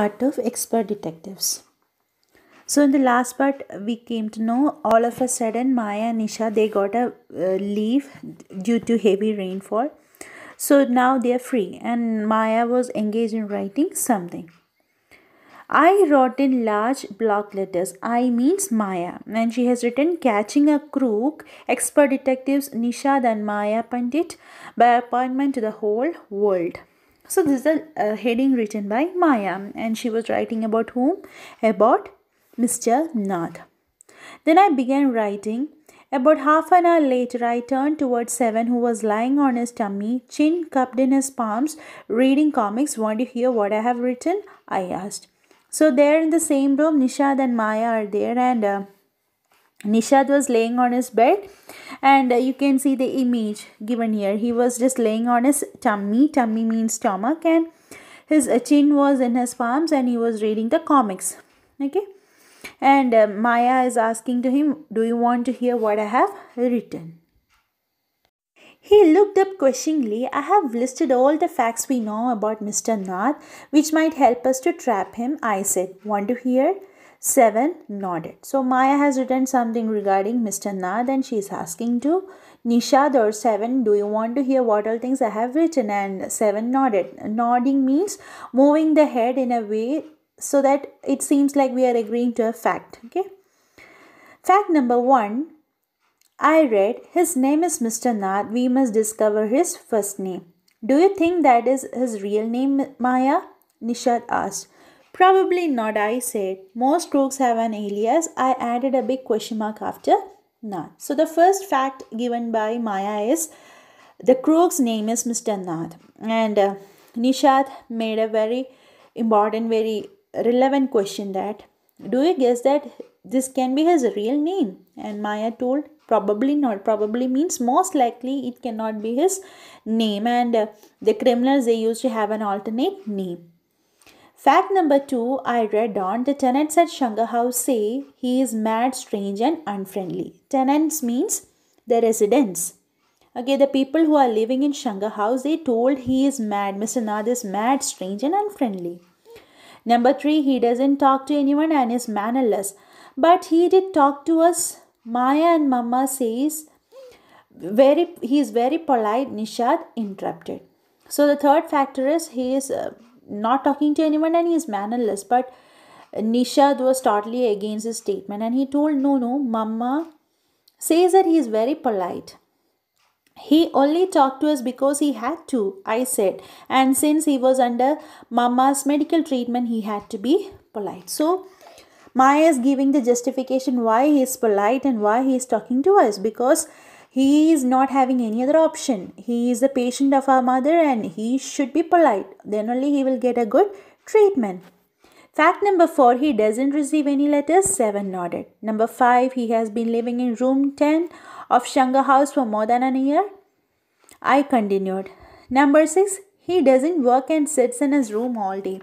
part of expert detectives. So in the last part, we came to know all of a sudden Maya and Nisha they got a uh, leave due to heavy rainfall. So now they are free, and Maya was engaged in writing something. I wrote in large block letters. I means Maya, and she has written "Catching a Crook." Expert detectives Nisha and Maya Pandit by appointment to the whole world. So this is a, a heading written by Maya and she was writing about whom? About Mr. Nath. Then I began writing. About half an hour later, I turned towards Seven, who was lying on his tummy, chin cupped in his palms, reading comics. Want to hear what I have written? I asked. So, there in the same room, Nishad and Maya are there, and uh, Nishad was laying on his bed and you can see the image given here. He was just laying on his tummy. Tummy means stomach and his chin was in his palms and he was reading the comics. Okay. And uh, Maya is asking to him, do you want to hear what I have written? He looked up questioningly. I have listed all the facts we know about Mr. Nath which might help us to trap him. I said, want to hear? Seven nodded. So Maya has written something regarding Mr. Nad and she is asking to Nishad or Seven, do you want to hear what all things I have written? And Seven nodded. Nodding means moving the head in a way so that it seems like we are agreeing to a fact. Okay. Fact number one I read his name is Mr. Nath. We must discover his first name. Do you think that is his real name, Maya? Nishad asked. Probably not, I said. Most crooks have an alias. I added a big question mark after Nath. So the first fact given by Maya is the crook's name is Mr. Nath. And uh, Nishad made a very important, very relevant question that do you guess that this can be his real name? And Maya told probably not probably means most likely it cannot be his name and uh, the criminals they used to have an alternate name Fact number two I read on the tenants at Shanga House say he is mad, strange, and unfriendly. Tenants means the residents. Okay, the people who are living in Shanga House they told he is mad. Mr. Nath is mad, strange, and unfriendly. Number three, he doesn't talk to anyone and is mannerless. But he did talk to us. Maya and Mama says very he is very polite. Nishad interrupted. So the third factor is he is. Uh, not talking to anyone and he's mannerless. But Nishad was totally against his statement and he told, No, no, Mama says that he is very polite. He only talked to us because he had to, I said. And since he was under Mama's medical treatment, he had to be polite. So, Maya is giving the justification why he is polite and why he is talking to us because he is not having any other option. He is a patient of our mother and he should be polite. Then only he will get a good treatment. Fact number 4, he doesn't receive any letters, 7 nodded. Number 5, he has been living in room 10 of Shanga house for more than a year. I continued. Number 6, he doesn't work and sits in his room all day.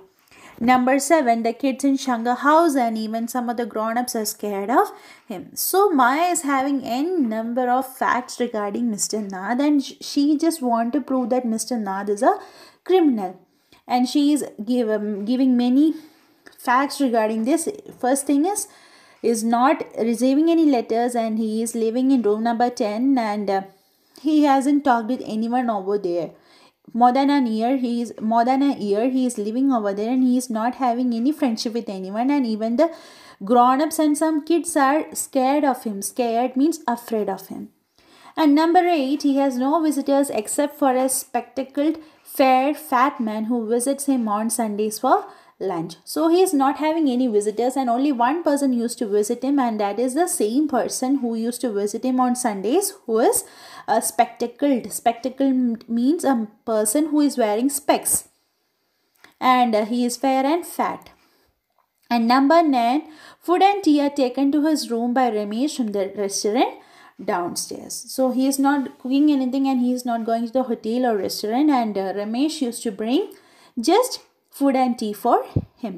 Number seven, the kids in Shanga house and even some of the grown-ups are scared of him. So Maya is having n number of facts regarding Mr. Nad and she just want to prove that Mr. Nad is a criminal. And she is give, um, giving many facts regarding this. First thing is, is not receiving any letters and he is living in room number 10 and uh, he hasn't talked with anyone over there more than an year he is more than a year he is living over there and he is not having any friendship with anyone and even the grown-ups and some kids are scared of him scared means afraid of him and number eight he has no visitors except for a spectacled fair fat man who visits him on sundays for lunch. So he is not having any visitors and only one person used to visit him and that is the same person who used to visit him on Sundays who is uh, spectacled. Spectacled means a person who is wearing specs and uh, he is fair and fat. And number 9, food and tea are taken to his room by Ramesh from the restaurant downstairs. So he is not cooking anything and he is not going to the hotel or restaurant and uh, Ramesh used to bring just food and tea for him.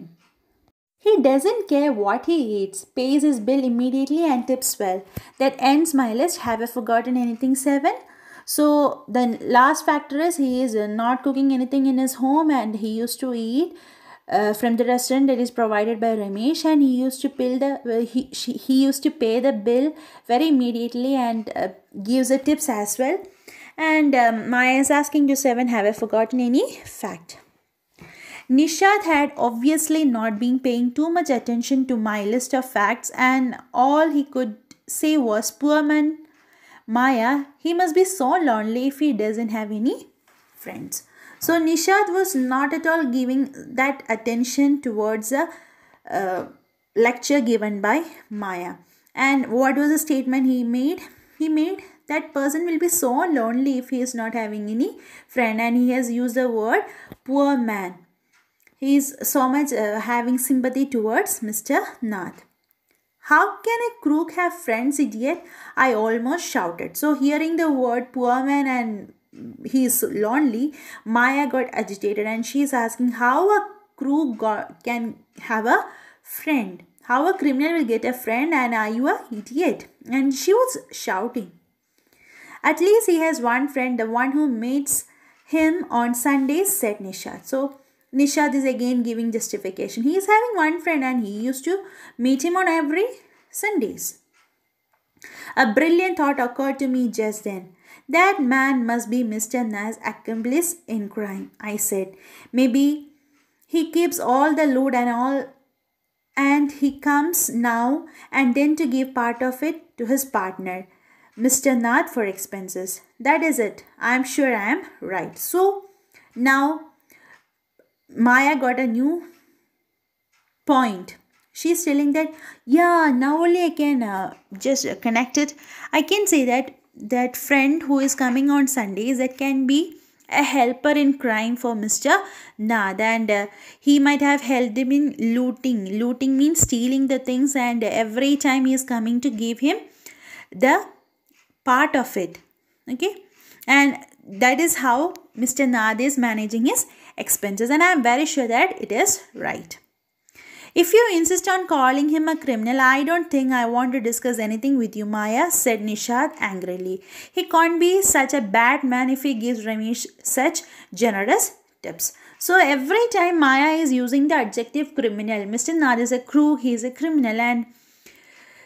He doesn't care what he eats, pays his bill immediately and tips well. That ends my list. Have I forgotten anything? 7. So the last factor is he is not cooking anything in his home and he used to eat uh, from the restaurant that is provided by Ramesh and he used to pay the well, he, she, he used to pay the bill very immediately and uh, gives the tips as well. And um, Maya is asking you seven have I forgotten any fact? Nishad had obviously not been paying too much attention to my list of facts, and all he could say was, Poor man, Maya, he must be so lonely if he doesn't have any friends. So Nishad was not at all giving that attention towards the uh, lecture given by Maya. And what was the statement he made? He made that person will be so lonely if he is not having any friend and he has used the word poor man he is so much uh, having sympathy towards Mr. Nath. How can a crook have friends, idiot? I almost shouted. So, hearing the word poor man and he is lonely, Maya got agitated and she is asking how a crook got, can have a friend. How a criminal will get a friend and are you a idiot? And she was shouting. At least he has one friend, the one who meets him on Sundays, said Nisha. So Nishad is again giving justification. He is having one friend and he used to meet him on every Sundays. A brilliant thought occurred to me just then. That man must be Mr. Nair's accomplice in crime, I said. Maybe he keeps all the loot and all and he comes now and then to give part of it to his partner, Mr. Nath for expenses. That is it. I am sure I am right. So now Maya got a new point. She's telling that, yeah, now only I can uh, just connect it. I can say that that friend who is coming on Sundays that can be a helper in crime for Mr. Nad and uh, he might have helped him in looting. Looting means stealing the things and every time he is coming to give him the part of it. Okay. And that is how Mr. Nad is managing his expenses and I am very sure that it is right. If you insist on calling him a criminal, I don't think I want to discuss anything with you, Maya, said Nishad angrily. He can't be such a bad man if he gives Ramesh such generous tips. So every time Maya is using the adjective criminal, Mr. Nath is a crew, he is a criminal and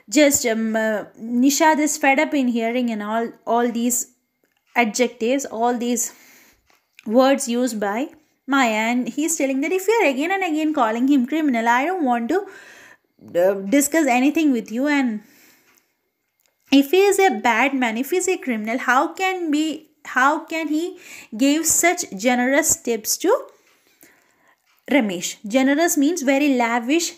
just um, uh, Nishad is fed up in hearing and all, all these adjectives, all these words used by Maya and he's telling that if you're again and again calling him criminal, I don't want to uh, discuss anything with you and if he is a bad man if he is a criminal how can be how can he give such generous tips to ramesh generous means very lavish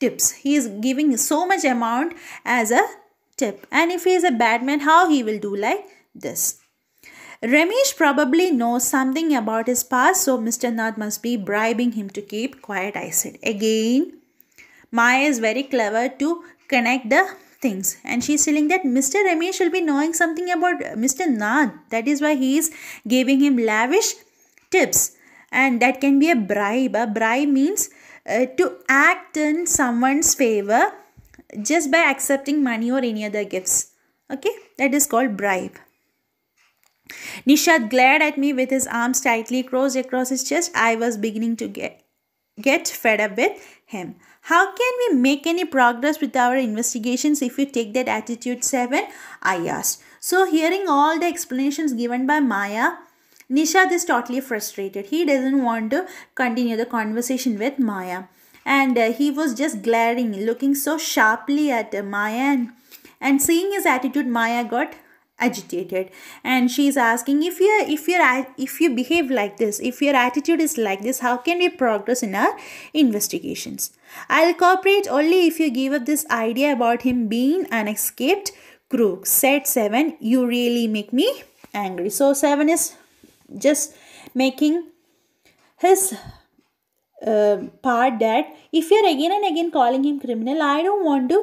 tips he is giving so much amount as a tip and if he is a bad man how he will do like this Ramesh probably knows something about his past, so Mr. Nath must be bribing him to keep quiet, I said. Again, Maya is very clever to connect the things and she's telling that Mr. Ramesh will be knowing something about Mr. Nath. That is why he is giving him lavish tips and that can be a bribe. A bribe means uh, to act in someone's favor just by accepting money or any other gifts. Okay, that is called bribe. Nishad glared at me with his arms tightly crossed across his chest. I was beginning to get, get fed up with him. How can we make any progress with our investigations if we take that attitude, Seven? I asked. So, hearing all the explanations given by Maya, Nishad is totally frustrated. He doesn't want to continue the conversation with Maya. And uh, he was just glaring, looking so sharply at uh, Maya. And, and seeing his attitude, Maya got agitated and she's asking if you if you're if you behave like this if your attitude is like this how can we progress in our investigations i'll cooperate only if you give up this idea about him being an escaped crook said seven you really make me angry so seven is just making his uh, part that if you're again and again calling him criminal i don't want to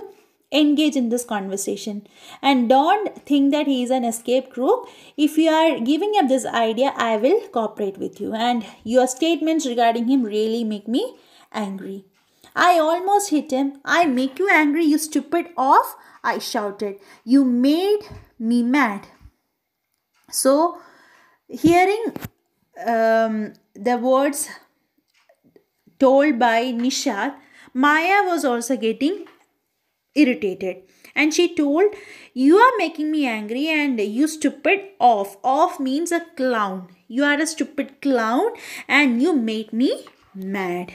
engage in this conversation and don't think that he is an escape group. if you are giving up this idea i will cooperate with you and your statements regarding him really make me angry i almost hit him i make you angry you stupid off i shouted you made me mad so hearing um, the words told by nishad maya was also getting irritated and she told you are making me angry and you stupid off off means a clown you are a stupid clown and you made me mad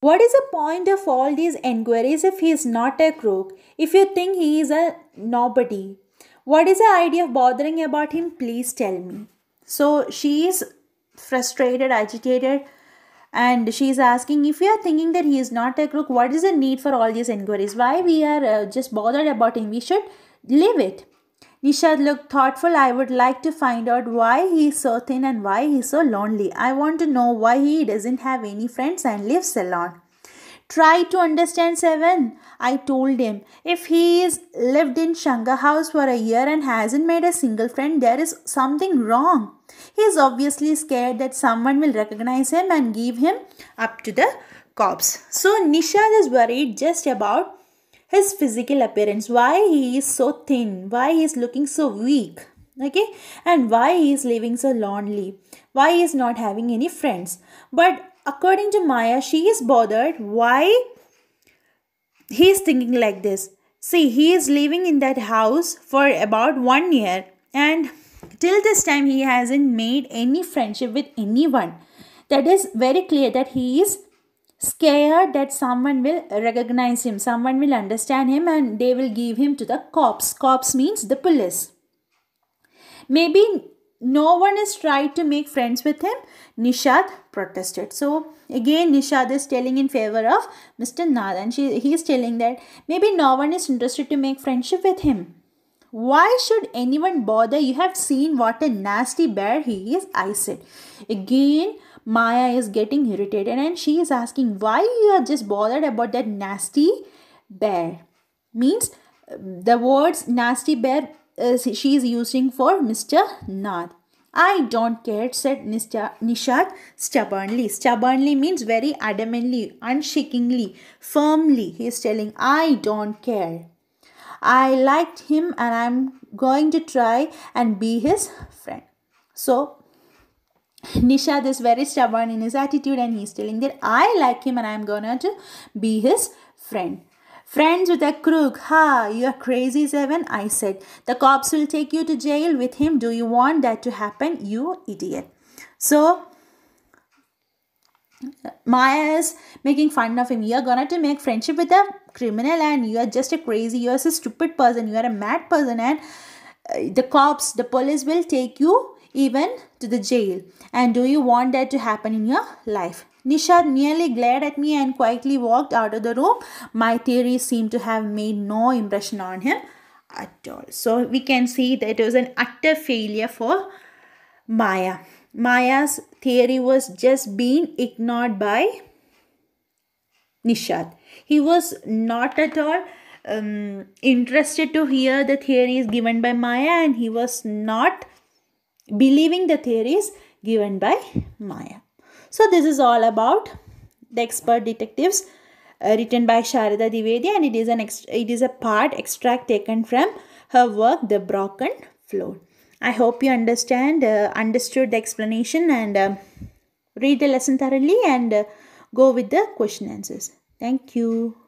what is the point of all these inquiries if he is not a crook if you think he is a nobody what is the idea of bothering about him please tell me so she is frustrated agitated and she is asking if you are thinking that he is not a crook what is the need for all these inquiries why we are uh, just bothered about him we should leave it nishad looked thoughtful i would like to find out why he is so thin and why he is so lonely i want to know why he doesn't have any friends and lives alone Try to understand 7. I told him, if he is lived in Shanga house for a year and hasn't made a single friend, there is something wrong. He is obviously scared that someone will recognize him and give him up to the cops. So Nishad is worried just about his physical appearance, why he is so thin, why he is looking so weak, okay, and why he is living so lonely, why he is not having any friends. But according to Maya, she is bothered why he is thinking like this. See, he is living in that house for about one year, and till this time, he hasn't made any friendship with anyone. That is very clear that he is scared that someone will recognize him, someone will understand him, and they will give him to the cops. Cops means the police. Maybe no one has tried to make friends with him Nishad protested. So again Nishad is telling in favor of Mr. Nath and she, he is telling that maybe no one is interested to make friendship with him. Why should anyone bother? You have seen what a nasty bear he is, I said. Again, Maya is getting irritated and she is asking why you are just bothered about that nasty bear. Means uh, the words nasty bear uh, she is using for Mr. Nath. I don't care, said Nishad stubbornly. Stubbornly means very adamantly, unshakingly, firmly. He is telling, I don't care. I liked him and I'm going to try and be his friend. So, Nishad is very stubborn in his attitude and he's telling that I like him and I'm gonna to be his friend. Friends with a crook, ha, you're crazy, Seven, I said. The cops will take you to jail with him. Do you want that to happen, you idiot? So, Maya is making fun of him. You're gonna to make friendship with a criminal and you're just a crazy, you're a stupid person, you're a mad person and uh, the cops, the police will take you even to the jail. And do you want that to happen in your life? Nishad merely glared at me and quietly walked out of the room. My theory seemed to have made no impression on him at all. So we can see that it was an utter failure for Maya. Maya's theory was just being ignored by Nishad. He was not at all um, interested to hear the theories given by Maya and he was not believing the theories given by Maya. So this is all about the expert detectives uh, written by Sharada Dwivedi and it is an it is a part extract taken from her work The Broken Floor. I hope you understand uh, understood the explanation and uh, read the lesson thoroughly and uh, go with the question answers. Thank you.